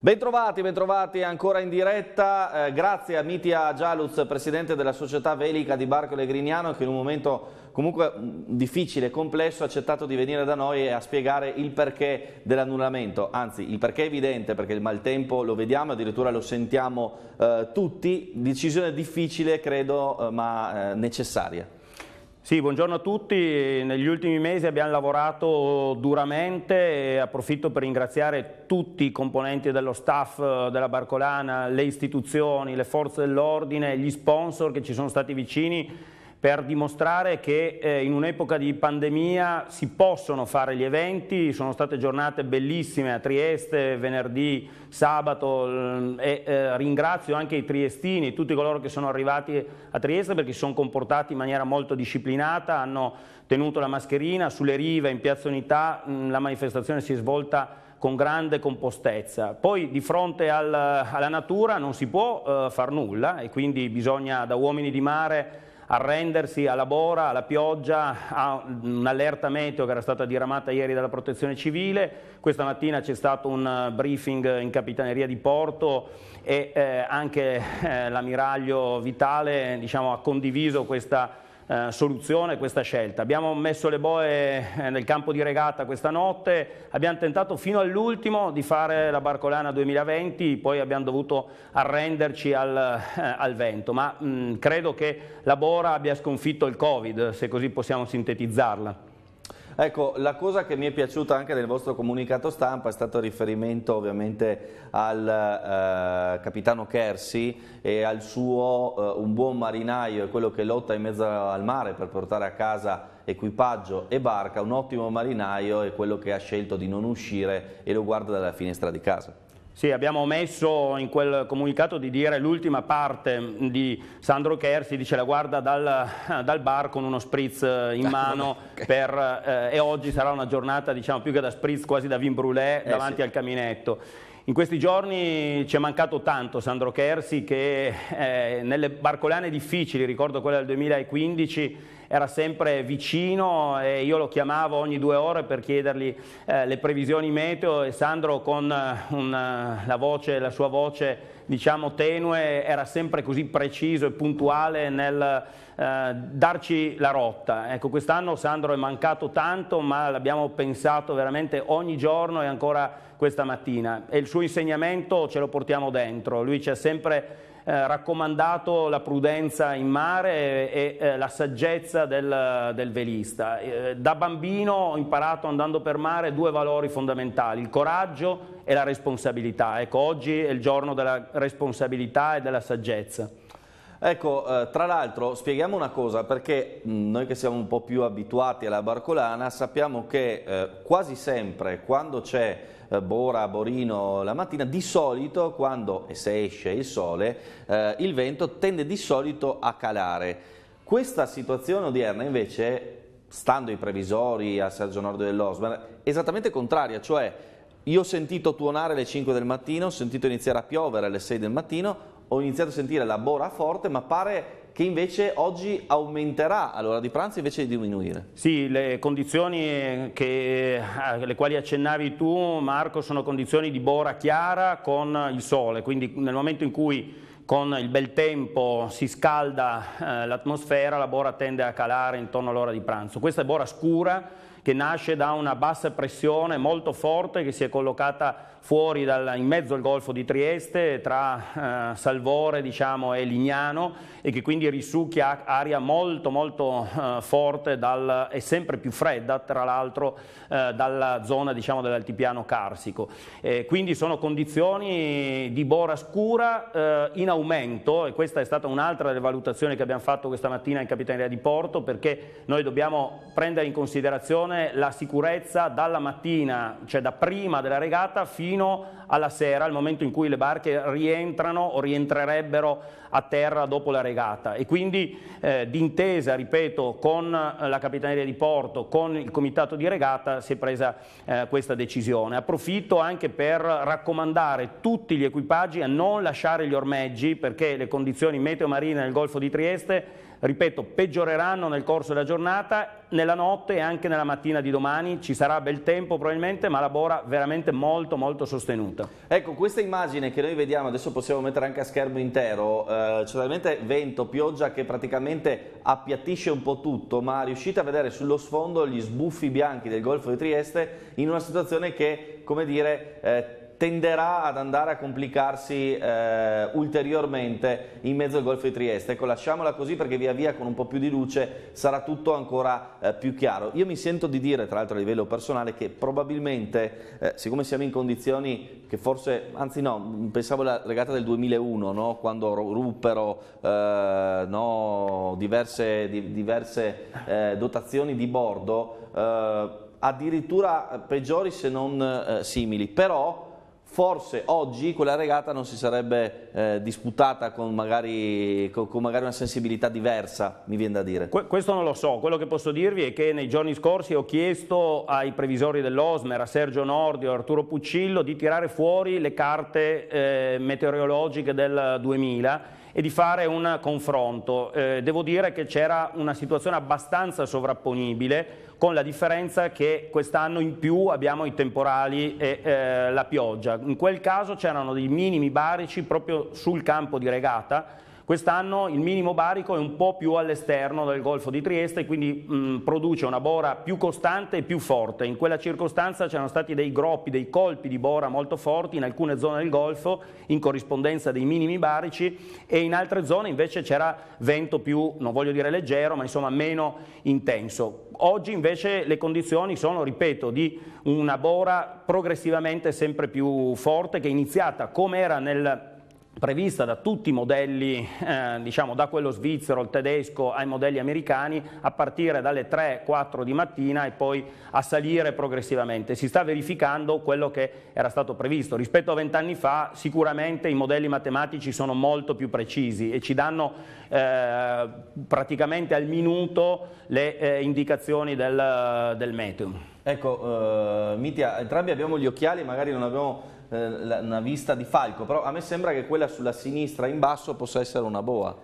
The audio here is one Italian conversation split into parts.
Bentrovati, bentrovati ancora in diretta, eh, grazie a Mitia Gialuz, presidente della società velica di Barco Legrignano che in un momento comunque mm, difficile e complesso ha accettato di venire da noi e a spiegare il perché dell'annullamento, anzi il perché è evidente perché il maltempo lo vediamo, addirittura lo sentiamo eh, tutti, decisione difficile credo eh, ma eh, necessaria. Sì, buongiorno a tutti. Negli ultimi mesi abbiamo lavorato duramente e approfitto per ringraziare tutti i componenti dello staff eh, della Barcolana, le istituzioni, le forze dell'ordine, gli sponsor che ci sono stati vicini per dimostrare che eh, in un'epoca di pandemia si possono fare gli eventi, sono state giornate bellissime a Trieste, venerdì, sabato mm, e eh, ringrazio anche i triestini, tutti coloro che sono arrivati a Trieste perché si sono comportati in maniera molto disciplinata, hanno tenuto la mascherina, sulle rive in Piazza Unità mh, mm, la manifestazione si è svolta con grande compostezza. Poi di fronte al, alla natura non si può eh, far nulla e quindi bisogna da uomini di mare arrendersi alla bora, alla pioggia, a un'allerta meteo che era stata diramata ieri dalla protezione civile, questa mattina c'è stato un eh, briefing in Capitaneria di Porto e eh, anche eh, l'ammiraglio Vitale diciamo, ha condiviso questa eh, soluzione questa scelta. Abbiamo messo le boe eh, nel campo di regata questa notte, abbiamo tentato fino all'ultimo di fare la Barcolana 2020, poi abbiamo dovuto arrenderci al, eh, al vento, ma mh, mm, credo che la Bora abbia sconfitto il Covid, se così possiamo sintetizzarla. Ecco, la cosa che mi è piaciuta anche nel vostro comunicato stampa è stato riferimento ovviamente al eh, capitano Kersi e al suo eh, un buon marinaio è quello che lotta in mezzo al mare per portare a casa equipaggio e barca, un ottimo marinaio è quello che ha scelto di non uscire e lo guarda dalla finestra di casa. Sì, abbiamo messo in quel comunicato di dire l'ultima parte di Sandro Kersi, dice la guarda dal, dal bar con uno spritz in ah, mano okay. per, eh, e oggi sarà una giornata diciamo, più che da spritz, quasi da vin brûlé eh, davanti sì. al caminetto. In questi giorni ci è mancato tanto Sandro Kersi che eh, nelle barcolane difficili, ricordo quella del 2015, era sempre vicino e io lo chiamavo ogni due ore per chiedergli eh, le previsioni meteo e Sandro con eh, un, eh, la, voce, la sua voce diciamo tenue, era sempre così preciso e puntuale nel eh, darci la rotta. Ecco, quest'anno Sandro è mancato tanto, ma l'abbiamo pensato veramente ogni giorno e ancora questa mattina. E il suo insegnamento ce lo portiamo dentro. Lui ci ha sempre eh, raccomandato la prudenza in mare e, e eh, la saggezza del, del velista. Eh, da bambino ho imparato andando per mare due valori fondamentali, il coraggio e la responsabilità. Ecco, oggi è il giorno della eh, responsabilità e della saggezza. Ecco, eh, tra l'altro spieghiamo una cosa, perché mh, mm, noi che siamo un po' più abituati alla barcolana sappiamo che eh, quasi sempre quando c'è eh, Bora, Borino la mattina, di solito quando, e se esce il sole, eh, il vento tende di solito a calare. Questa situazione odierna invece, stando ai previsori a Sergio Nord dell'Osman, è esattamente contraria, cioè io ho sentito tuonare alle 5 del mattino, ho sentito iniziare a piovere alle 6 del mattino, ho iniziato a sentire la bora forte, ma pare che invece oggi aumenterà all'ora di pranzo invece di diminuire. Sì, le condizioni che, alle quali accennavi tu Marco sono condizioni di bora chiara con il sole, quindi nel momento in cui con il bel tempo si scalda eh, l'atmosfera, la bora tende a calare intorno all'ora di pranzo. Questa è bora scura che nasce da una bassa pressione molto forte che si è collocata fuori dal, in mezzo al Golfo di Trieste tra eh, Salvore diciamo, e Lignano e che quindi risucchia aria molto molto eh, forte dal, e sempre più fredda tra l'altro eh, dalla zona diciamo, dell'altipiano carsico. Eh, quindi sono condizioni di bora scura eh, in aumento e questa è stata un'altra delle valutazioni che abbiamo fatto questa mattina in Capitaneria di Porto perché noi dobbiamo prendere in considerazione attenzione la sicurezza dalla mattina, cioè da prima della regata fino alla sera, al momento in cui le barche rientrano o rientrerebbero a terra dopo la regata e quindi eh, d'intesa, ripeto, con la Capitaneria di Porto, con il Comitato di Regata si è presa eh, questa decisione. Approfitto anche per raccomandare tutti gli equipaggi a non lasciare gli ormeggi perché le condizioni meteo marine nel Golfo di Trieste ripeto, peggioreranno nel corso della giornata nella notte e anche nella mattina di domani ci sarà bel tempo probabilmente, ma la bora veramente molto molto sostenuta. Ecco, questa immagine che noi vediamo, adesso possiamo mettere anche a schermo intero, eh, c'è veramente vento, pioggia che praticamente appiattisce un po' tutto, ma riuscite a vedere sullo sfondo gli sbuffi bianchi del Golfo di Trieste in una situazione che, come dire, eh, tenderà ad andare a complicarsi eh, ulteriormente in mezzo al Golfo di Trieste. Ecco, lasciamola così perché via via con un po' più di luce sarà tutto ancora eh, più chiaro. Io mi sento di dire, tra l'altro a livello personale, che probabilmente, eh, siccome siamo in condizioni che forse, anzi no, pensavo alla regata del 2001, no? quando ruppero eh, no, diverse, di, diverse eh, dotazioni di bordo, eh, addirittura peggiori se non simili, però forse oggi quella regata non si sarebbe eh, disputata con magari, con, con magari, una sensibilità diversa, mi viene da dire. Que questo non lo so, quello che posso dirvi è che nei giorni scorsi ho chiesto ai previsori dell'Osmer, a Sergio Nordio, a Arturo Puccillo, di tirare fuori le carte eh, meteorologiche del 2000 e di fare un confronto. Eh, devo dire che c'era una situazione abbastanza sovrapponibile con la differenza che quest'anno in più abbiamo i temporali e eh, la pioggia. In quel caso c'erano dei minimi barici proprio sul campo di regata Quest'anno il minimo barico è un po' più all'esterno del Golfo di Trieste, quindi mh, mm, produce una bora più costante e più forte. In quella circostanza c'erano stati dei groppi, dei colpi di bora molto forti in alcune zone del Golfo, in corrispondenza dei minimi barici, e in altre zone invece c'era vento più, non voglio dire leggero, ma insomma meno intenso. Oggi invece le condizioni sono, ripeto, di una bora progressivamente sempre più forte che è iniziata come era nel prevista da tutti i modelli, eh, diciamo da quello svizzero, il tedesco, ai modelli americani, a partire dalle 3-4 di mattina e poi a salire progressivamente. Si sta verificando quello che era stato previsto. Rispetto a vent'anni fa sicuramente i modelli matematici sono molto più precisi e ci danno eh, praticamente al minuto le eh, indicazioni del, del meteo. Ecco, eh, Mitia, entrambi abbiamo gli occhiali, magari non abbiamo eh, una vista di falco, però a me sembra che quella sulla sinistra in basso possa essere una boa.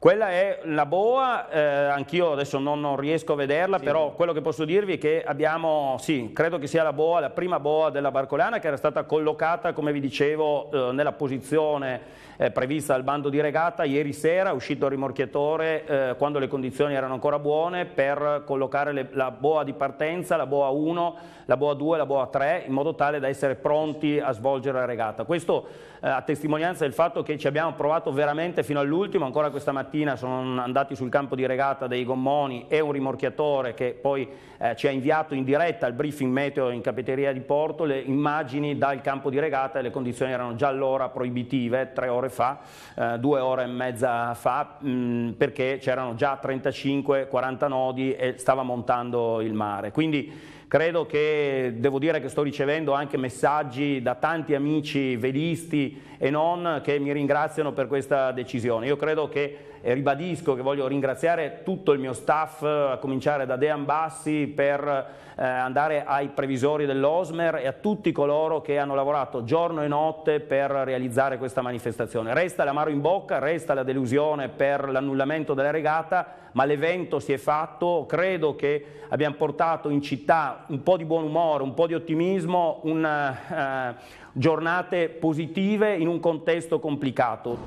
Quella è la boa, eh, anch'io adesso non, non, riesco a vederla, sì. però quello che posso dirvi è che abbiamo, sì, credo che sia la boa, la prima boa della Barcolana che era stata collocata, come vi dicevo, eh, nella posizione eh, prevista al bando di regata ieri sera, uscito il rimorchiatore eh, quando le condizioni erano ancora buone per collocare le, la boa di partenza, la boa 1, la boa 2, la boa 3, in modo tale da essere pronti a svolgere la regata. Questo eh, a testimonianza del fatto che ci abbiamo provato veramente fino all'ultimo, ancora questa mattina mattina sono andati sul campo di regata dei gommoni e un rimorchiatore che poi eh, ci ha inviato in diretta al briefing meteo in capeteria di Porto le immagini dal campo di regata e le condizioni erano già allora proibitive, tre ore fa, eh, due ore e mezza fa, mh, mm, perché c'erano già 35-40 nodi e stava montando il mare. Quindi credo che devo dire che sto ricevendo anche messaggi da tanti amici velisti e non che mi ringraziano per questa decisione. Io credo che e ribadisco che voglio ringraziare tutto il mio staff, a cominciare da Dean Bassi per eh, andare ai previsori dell'Osmer e a tutti coloro che hanno lavorato giorno e notte per realizzare questa manifestazione. Resta l'amaro in bocca, resta la delusione per l'annullamento della regata, ma l'evento si è fatto, credo che abbiamo portato in città un po' di buon umore, un po' di ottimismo, una, eh, giornate positive in un contesto complicato.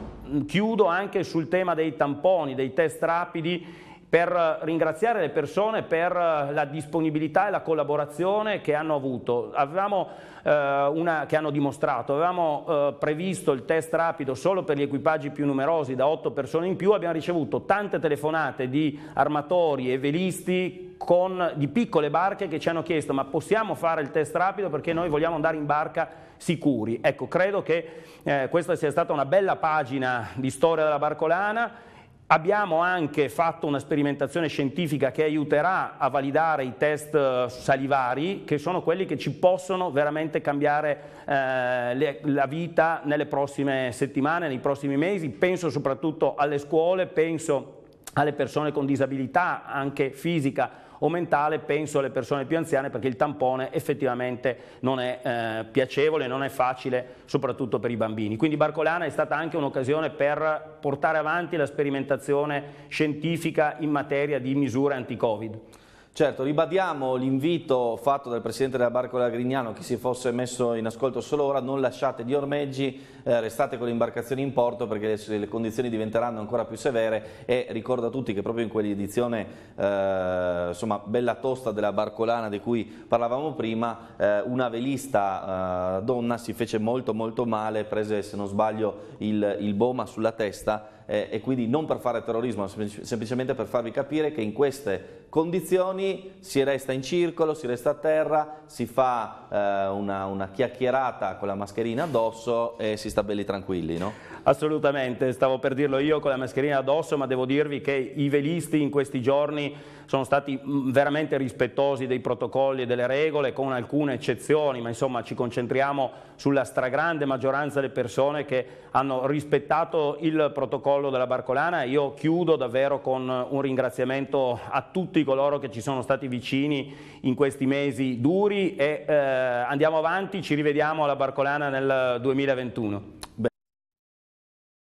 Chiudo anche sul tema dei tamponi, dei test rapidi per ringraziare le persone per eh, la disponibilità e la collaborazione che hanno avuto. Avevamo, eh, una, che hanno dimostrato. Avevamo eh, previsto il test rapido solo per gli equipaggi più numerosi, da otto persone in più. Abbiamo ricevuto tante telefonate di armatori e velisti con, di piccole barche che ci hanno chiesto ma possiamo fare il test rapido perché noi vogliamo andare in barca sicuri. Ecco, credo che eh, questa sia stata una bella pagina di storia della barcolana. Abbiamo anche fatto una sperimentazione scientifica che aiuterà a validare i test eh, salivari, che sono quelli che ci possono veramente cambiare eh, le, la vita nelle prossime settimane, nei prossimi mesi. Penso soprattutto alle scuole, penso alle persone con disabilità, anche fisica o mentale, penso alle persone più anziane perché il tampone effettivamente non è eh, piacevole, non è facile, soprattutto per i bambini. Quindi Barcolana è stata anche un'occasione per portare avanti la sperimentazione scientifica in materia di misure anti-Covid. Certo, ribadiamo l'invito fatto dal Presidente della Barcola Grignano, chi si fosse messo in ascolto solo ora, non lasciate gli ormeggi, eh, restate con le imbarcazioni in porto perché le, le, condizioni diventeranno ancora più severe e ricordo a tutti che proprio in quell'edizione eh, bella tosta della Barcolana di cui parlavamo prima, eh, una velista eh, donna si fece molto molto male, prese se non sbaglio il, il boma sulla testa eh, e quindi non per fare terrorismo, ma semplic semplicemente per farvi capire che in queste condizioni si resta in circolo, si resta a terra, si fa eh, una, una, chiacchierata con la mascherina addosso e si sta belli tranquilli, no? Assolutamente, stavo per dirlo io con la mascherina addosso, ma devo dirvi che i velisti in questi giorni sono stati mm, veramente rispettosi dei protocolli e delle regole, con alcune eccezioni, ma insomma ci concentriamo sulla stragrande maggioranza delle persone che hanno rispettato il protocollo della Barcolana. Io chiudo davvero con un ringraziamento a tutti coloro che ci sono stati vicini in questi mesi duri e eh, andiamo avanti, ci rivediamo alla Barcolana nel 2021.